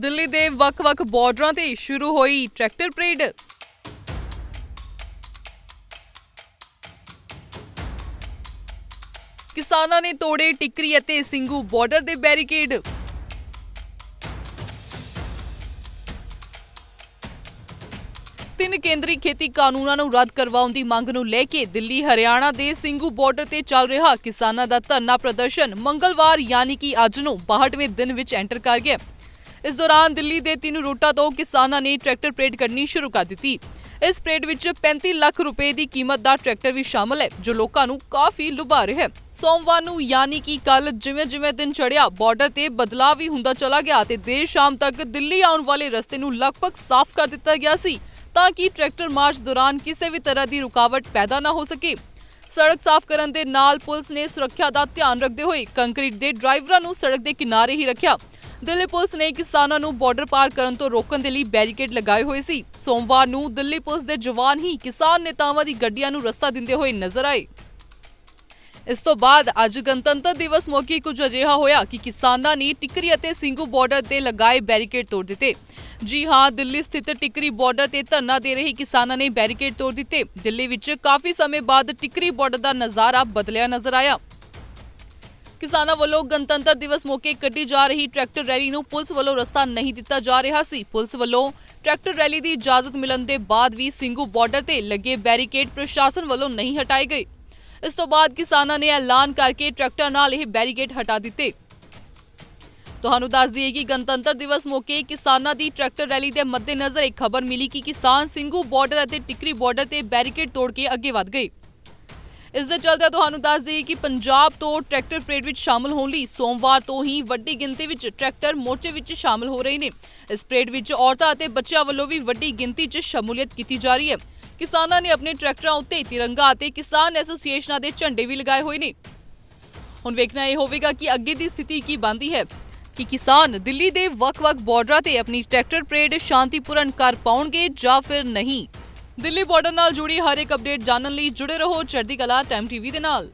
ਦਿੱਲੀ ਦੇ ਵੱਖ-ਵੱਖ ਬਾਰਡਰਾਂ ਤੇ ਸ਼ੁਰੂ ਹੋਈ ਟਰੈਕਟਰ ਪਰੇਡ ਕਿਸਾਨਾਂ ਨੇ ਤੋੜੇ ਟਿਕਰੀ ਅਤੇ ਸਿੰਘੂ ਬਾਰਡਰ ਦੇ ਬੈਰੀਕੇਡ ਤਿੰਨ ਕੇਂਦਰੀ ਖੇਤੀ ਕਾਨੂੰਨਾਂ ਨੂੰ ਰੱਦ ਕਰਵਾਉਣ ਦੀ ਮੰਗ ਨੂੰ ਲੈ ਕੇ ਦਿੱਲੀ ਹਰਿਆਣਾ ਦੇ ਸਿੰਘੂ ਬਾਰਡਰ ਤੇ ਚੱਲ ਰਿਹਾ ਕਿਸਾਨਾਂ ਦਾ ਧਰਨਾ ਪ੍ਰਦਰਸ਼ਨ ਮੰਗਲਵਾਰ ਯਾਨੀ ਕਿ ਅੱਜ ਨੂੰ 62ਵੇਂ ਦਿਨ ਵਿੱਚ ਐਂਟਰ ਕਰ ਗਿਆ ਇਸ ਦੌਰਾਨ ਦਿੱਲੀ ਦੇ ਤਿੰਨ ਰੂਟਾਂ ਤੋਂ ਕਿਸਾਨਾਂ ਨੇ ਟਰੈਕਟਰ ਪਰੇਡ ਕਰਨੀ ਸ਼ੁਰੂ ਕਰ ਦਿੱਤੀ ਇਸ ਪਰੇਡ ਵਿੱਚ 35 ਲੱਖ ਰੁਪਏ ਦੀ ਕੀਮਤ ਦਾ ਟਰੈਕਟਰ ਵੀ ਸ਼ਾਮਲ ਹੈ ਜੋ ਲੋਕਾਂ ਨੂੰ ਕਾਫੀ ਲੁਭਾ ਰਿਹਾ ਹੈ ਸੋਮਵਾਰ ਨੂੰ ਯਾਨੀ ਕਿ ਕੱਲ ਜਿਵੇਂ-ਜਿਵੇਂ ਦਿਨ ਚੜਿਆ ਬਾਰਡਰ ਤੇ ਬਦਲਾਅ ਵੀ ਹੁੰਦਾ ਚਲਾ ਗਿਆ ਤੇ ਦੇਰ ਸ਼ਾਮ ਤੱਕ ਦਿੱਲੀ ਆਉਣ ਵਾਲੇ ਰਸਤੇ ਨੂੰ ਲਗਭਗ ਸਾਫ਼ ਕਰ ਦਿੱਤਾ ਗਿਆ ਸੀ ਤਾਂ ਕਿ ਟਰੈਕਟਰ ਮਾਰਚ ਦੌਰਾਨ ਕਿਸੇ ਵੀ ਤਰ੍ਹਾਂ ਦੀ ਰੁਕਾਵਟ ਪੈਦਾ ਨਾ ਹੋ ਸਕੇ ਸੜਕ ਸਾਫ਼ ਕਰਨ ਦੇ ਨਾਲ ਪੁਲਿਸ ਨੇ ਸੁਰੱਖਿਆ ਦਾ ਧਿਆਨ ਰੱਖਦੇ ਹੋਏ ਕੰਕਰੀਟ ਦੇ ਡਰਾਈਵਰਾਂ ਨੂੰ ਸੜਕ ਦੇ ਕਿਨਾਰੇ ਹੀ ਰੱਖਿਆ ਦਿੱਲੀ ਪੁਲਿਸ ਨੇ ਕਿਸਾਨਾਂ ਨੂੰ ਬਾਰਡਰ ਪਾਰ ਕਰਨ ਤੋਂ ਰੋਕਣ ਦੇ ਲਈ ਬੈਰੀਕੇਡ ਲਗਾਏ ਹੋਏ ਸੀ ਸੋਮਵਾਰ ਨੂੰ ਦਿੱਲੀ ਪੁਲਿਸ ਦੇ ਜਵਾਨ ਹੀ ਕਿਸਾਨ ਨੇਤਾਵਾਂ ਦੀ ਗੱਡੀਆਂ ਨੂੰ ਰਸਤਾ ਦਿੰਦੇ ਹੋਏ ਨਜ਼ਰ ਆਏ ਇਸ ਤੋਂ ਬਾਅਦ ਅੱਜ ਗਣਤੰਤਰ ਦਿਵਸ ਮੌਕੇ ਕੁਝ ਅਜਿਹਾ ਹੋਇਆ ਕਿ ਕਿਸਾਨਾਂ ਨੇ ਟਿਕਰੀ ਅਤੇ ਸਿੰਘੂ ਬਾਰਡਰ ਤੇ ਲਗਾਏ ਬੈਰੀਕੇਡ ਤੋੜ ਦਿੱਤੇ ਜੀ ਹਾਂ ਦਿੱਲੀ ਸਥਿਤ ਟਿਕਰੀ ਬਾਰਡਰ ਤੇ ਧਰਨਾ ਦੇ ਰਹੇ ਕਿਸਾਨਾਂ ਨੇ ਬੈਰੀਕੇਡ ਤੋੜ ਦਿੱਤੇ ਦਿੱਲੀ ਵਿੱਚ ਕਾਫੀ ਸਮੇਂ ਬਾਅਦ ਟਿਕਰੀ ਬਾਰਡਰ ਦਾ ਨਜ਼ਾਰਾ ਬਦਲਿਆ ਨਜ਼ਰ ਆਇਆ ਕਿਸਾਨਾਂ ਵੱਲੋਂ ਗਣਤੰਤਰ ਦਿਵਸ ਮੌਕੇ ਕੱਢੀ ਜਾ ਰਹੀ ਟਰੈਕਟਰ ਰੈਲੀ ਨੂੰ ਪੁਲਿਸ ਵੱਲੋਂ ਰਸਤਾ ਨਹੀਂ ਦਿੱਤਾ ਜਾ ਰਿਹਾ ਸੀ ਪੁਲਿਸ ਵੱਲੋਂ ਟਰੈਕਟਰ ਰੈਲੀ ਦੀ ਇਜਾਜ਼ਤ ਮਿਲਣ ਦੇ ਬਾਅਦ ਵੀ ਸਿੰਘੂ ਬਾਰਡਰ ਤੇ ਲੱਗੇ ਬੈਰੀਕੇਡ ਪ੍ਰਸ਼ਾਸਨ ਵੱਲੋਂ ਨਹੀਂ ਹਟਾਏ ਗਏ ਇਸ ਤੋਂ ਬਾਅਦ ਕਿਸਾਨਾਂ ਨੇ ਐਲਾਨ ਕਰਕੇ ਟਰੈਕਟਰ ਨਾਲ ਇਹ ਬੈਰੀਕੇਡ ਹਟਾ ਦਿੱਤੇ ਤੁਹਾਨੂੰ ਦੱਸ ਦਈਏ ਕਿ ਗਣਤੰਤਰ ਦਿਵਸ ਮੌਕੇ ਕਿਸਾਨਾਂ ਦੀ ਟਰੈਕਟਰ ਰੈਲੀ ਦੇ ਮੱਦੇਨਜ਼ਰ ਇੱਕ ਖਬਰ ਮਿਲੀ ਕਿ ਕਿਸਾਨ ਸਿੰਘੂ ਬਾਰਡਰ ਅਤੇ ਟਿਕਰੀ ਬਾਰਡਰ ਤੇ ਬੈਰੀਕੇਡ ਤੋੜ ਕੇ ਅੱਗੇ ਵਧ ਗਏ ਇਸ ਦੇ ਚਲਦਿਆਂ ਤੁਹਾਨੂੰ ਦੱਸ ਦਈਏ ਕਿ ਪੰਜਾਬ ਤੋਂ ਟਰੈਕਟਰ ਪਰੇਡ ਵਿੱਚ ਸ਼ਾਮਲ ਹੋਣ ਲਈ ਸੋਮਵਾਰ ਤੋਂ ਹੀ ਵੱਡੀ ਗਿਣਤੀ ਵਿੱਚ ਟਰੈਕਟਰ ਮੋਰਚੇ ਵਿੱਚ ਸ਼ਾਮਲ ਹੋ ਰਹੇ ਨੇ ਇਸ ਪਰੇਡ ਵਿੱਚ ਔਰਤਾਂ ਅਤੇ ਬੱਚਿਆਂ ਵੱਲੋਂ ਵੀ ਵੱਡੀ ਗਿਣਤੀ 'ਚ ਸ਼ਮੂਲੀਅਤ ਕੀਤੀ ਜਾ ਰਹੀ ਹੈ ਕਿਸਾਨਾਂ ਨੇ ਆਪਣੇ ਟਰੈਕਟਰਾਂ ਉੱਤੇ ਤਿਰੰਗਾ ਅਤੇ ਕਿਸਾਨ ਐਸੋਸੀਏਸ਼ਨਾਂ ਦੇ ਝੰਡੇ ਵੀ ਲਗਾਏ ਹੋਏ ਨੇ ਹੁਣ ਵੇਖਣਾ ਇਹ ਹੋਵੇਗਾ ਕਿ ਅੱਗੇ ਦੀ ਸਥਿਤੀ ਕੀ ਬਣਦੀ ਹੈ ਕਿ ਕਿਸਾਨ ਦਿੱਲੀ ਦੇ ਵੱਖ-ਵੱਖ ਬਾਰਡਰਾਂ ਤੇ ਆਪਣੀ ਟਰੈਕਟਰ ਪਰੇਡ ਸ਼ਾਂਤੀਪੂਰਨ ਕਰ ਪਾਉਣਗੇ ਜਾਂ ਫਿਰ ਨਹੀਂ ਦਿੱਲੀ ਬਾਰਡਰ ਨਾਲ ਜੁੜੀ ਹਰ ਇੱਕ ਅਪਡੇਟ ਜਾਣਨ ਲਈ ਜੁੜੇ ਰਹੋ ਚੜ੍ਹਦੀ ਕਲਾ ਟਾਈਮ ਟੀਵੀ ਦੇ ਨਾਲ